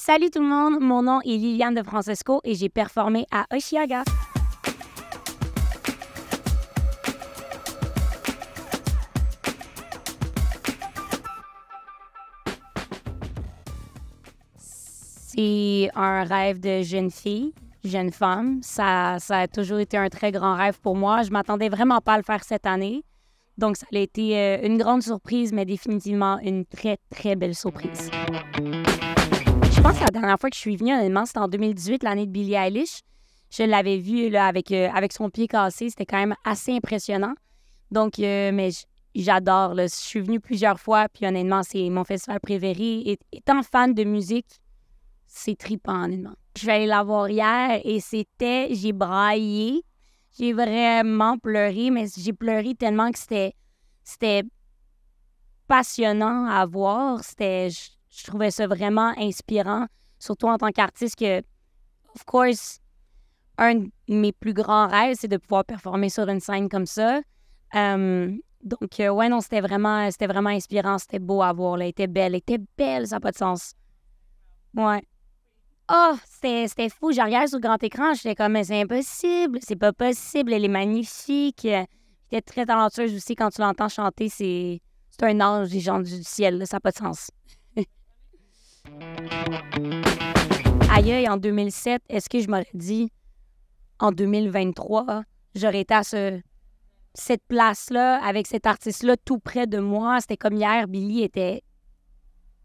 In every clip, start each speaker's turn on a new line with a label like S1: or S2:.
S1: Salut tout le monde, mon nom est Liliane de Francesco et j'ai performé à Oshiaga. C'est un rêve de jeune fille, jeune femme. Ça, ça, a toujours été un très grand rêve pour moi. Je m'attendais vraiment pas à le faire cette année. Donc, ça a été euh, une grande surprise, mais définitivement une très, très belle surprise la dernière fois que je suis venue, honnêtement, c'était en 2018, l'année de Billie Eilish. Je l'avais vu là, avec, euh, avec son pied cassé. C'était quand même assez impressionnant. Donc, euh, mais j'adore. Je suis venue plusieurs fois. Puis honnêtement, c'est mon festival préféré. Et, étant fan de musique, c'est trippant, honnêtement. Je vais aller la voir hier et c'était. J'ai braillé. J'ai vraiment pleuré, mais j'ai pleuré tellement que c'était. C'était passionnant à voir. C'était je trouvais ça vraiment inspirant, surtout en tant qu'artiste que, of course, un de mes plus grands rêves, c'est de pouvoir performer sur une scène comme ça. donc, euh, ouais, non, c'était vraiment, c'était vraiment inspirant, c'était beau à voir, Elle était belle, elle était belle, ça n'a pas de sens. Ouais. Oh, c'était fou. J'ai regarde sur grand écran, j'étais comme, mais c'est impossible, c'est pas possible, elle est magnifique. Elle était très talentueuse aussi quand tu l'entends chanter, c'est un ange des gens du ciel, ça n'a pas de sens. Aïe, en 2007, est-ce que je m'aurais dit en 2023, j'aurais été à cette place-là, avec cet artiste-là tout près de moi. C'était comme hier, Billy était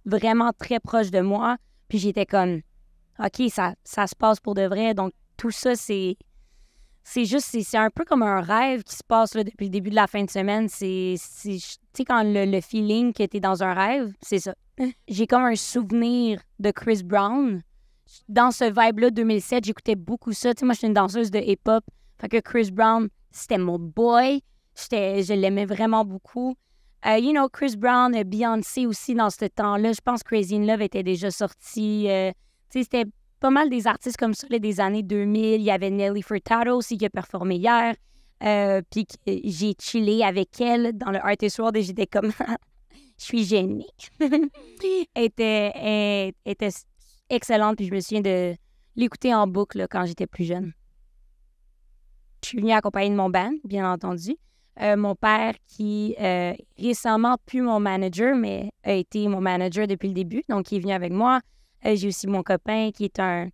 S1: vraiment très proche de moi. Puis j'étais comme, OK, ça, se passe pour de vrai. Donc tout ça, c'est. C'est juste, c'est un peu comme un rêve qui se passe depuis le début de la fin de semaine. C'est, tu sais, quand le, le feeling que tu es dans un rêve, c'est ça j'ai comme un souvenir de Chris Brown. Dans ce vibe-là, 2007, j'écoutais beaucoup ça. Moi, je suis une danseuse de hip-hop. Fait que Chris Brown, c'était mon boy. Je l'aimais vraiment beaucoup. Euh, you know, Chris Brown, euh, Beyoncé aussi dans ce temps-là. Je pense que Crazy in Love était déjà sorti. Euh, c'était pas mal des artistes comme ça des années 2000. Il y avait Nelly Furtado aussi qui a performé hier. puis j'ai chillé avec elle dans le Artist World et j'étais comme je suis gênée. était, elle, était excellente, puis je me souviens de l'écouter en boucle quand j'étais plus jeune. Je suis venue accompagner mon band, bien entendu. Euh, mon père, qui euh, récemment plus mon manager, mais a été mon manager depuis le début, donc il est venu avec moi. Euh, j'ai aussi mon copain qui est un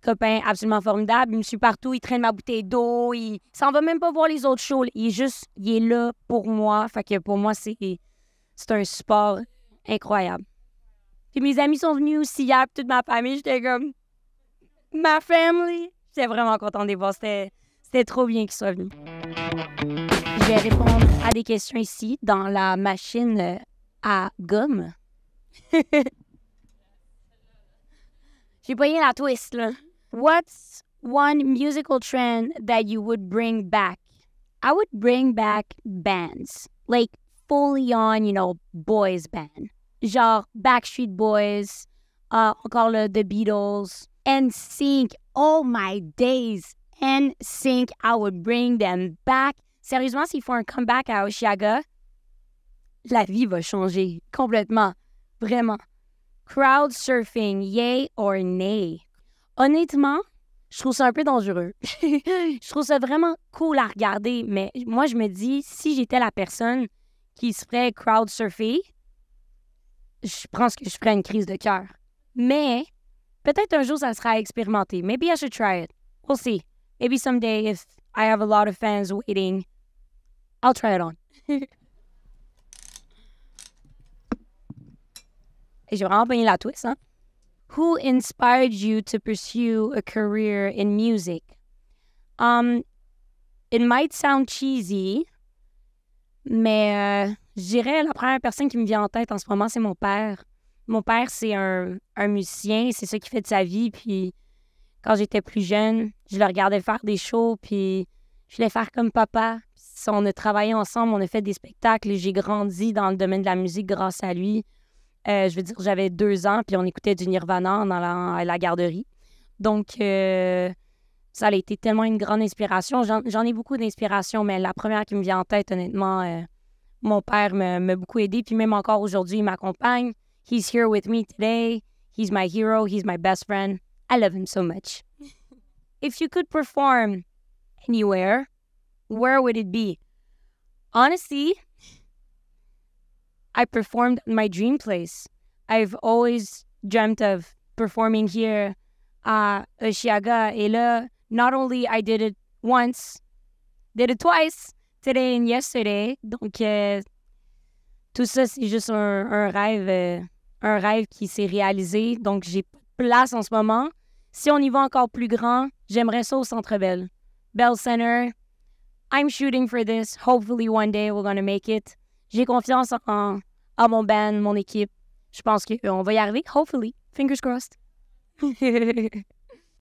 S1: copain absolument formidable. Il me suit partout, il traîne ma bouteille d'eau, il s'en va même pas voir les autres shows. Il est juste, il est là pour moi. Fait que pour moi, c'est c'est un support incroyable. Puis mes amis sont venus aussi hier, toute ma famille, j'étais comme ma family. J'étais vraiment contente de les voir. C'était, c'était trop bien qu'ils soient venus. Je vais répondre à des questions ici dans la machine euh, à gomme. J'ai payé la twist, là. What's one musical trend that you would bring back? I would bring back bands. Like, fully on, you know, boys band. Genre Backstreet Boys, uh, encore le The Beatles, and sync. oh my days, Sync. I would bring them back. Sérieusement, s'ils font un comeback à Oshiaga, la vie va changer complètement, vraiment. Crowd surfing, yay or nay? Honnêtement, je trouve ça un peu dangereux. je trouve ça vraiment cool à regarder, mais moi, je me dis, si j'étais la personne qui serait « ferait crowd surfer, je pense que je ferais une crise de cœur. Mais peut-être un jour, ça sera expérimenté. Maybe I should try it. We'll see. Maybe someday, if I have a lot of fans waiting, I'll try it on. Et j'ai vraiment pogné la twist, hein? Who inspired you to pursue a career in music? Um, it might sound cheesy, mais j'irai euh, je dirais, la première personne qui me vient en tête en ce moment, c'est mon père. Mon père, c'est un, musicien, c'est ça qui fait de sa vie. Puis quand j'étais plus jeune, je le regardais faire des shows, puis je voulais faire comme papa. on a travaillé ensemble, on a fait des spectacles, et j'ai grandi dans le domaine de la musique grâce à lui. Euh, je veux dire, j'avais deux ans, puis on écoutait du Nirvana dans la, à la garderie. Donc, euh, ça a été tellement une grande inspiration. J'en ai beaucoup d'inspiration, mais la première qui me vient en tête, honnêtement, euh, mon père m'a beaucoup aidé. Puis même encore aujourd'hui, il m'accompagne. He's here with me today. He's my hero. He's my best friend. I love him so much. If you could perform anywhere, where would it be? Honestly, I performed at my dream place. I've always dreamt of performing here à Oshiaga. Et là, not only I did it once, did it twice, today and yesterday. Donc, euh, tout ça, c'est juste un, rêve, euh, un rêve qui s'est réalisé. Donc, j'ai place en ce moment. Si on y va encore plus grand, j'aimerais ça au Centre Bell. Bell Center, I'm shooting for this. Hopefully, one day, we're gonna make it. J'ai confiance en, en mon band, mon équipe. Je pense qu'on euh, va y arriver. Hopefully. Fingers crossed.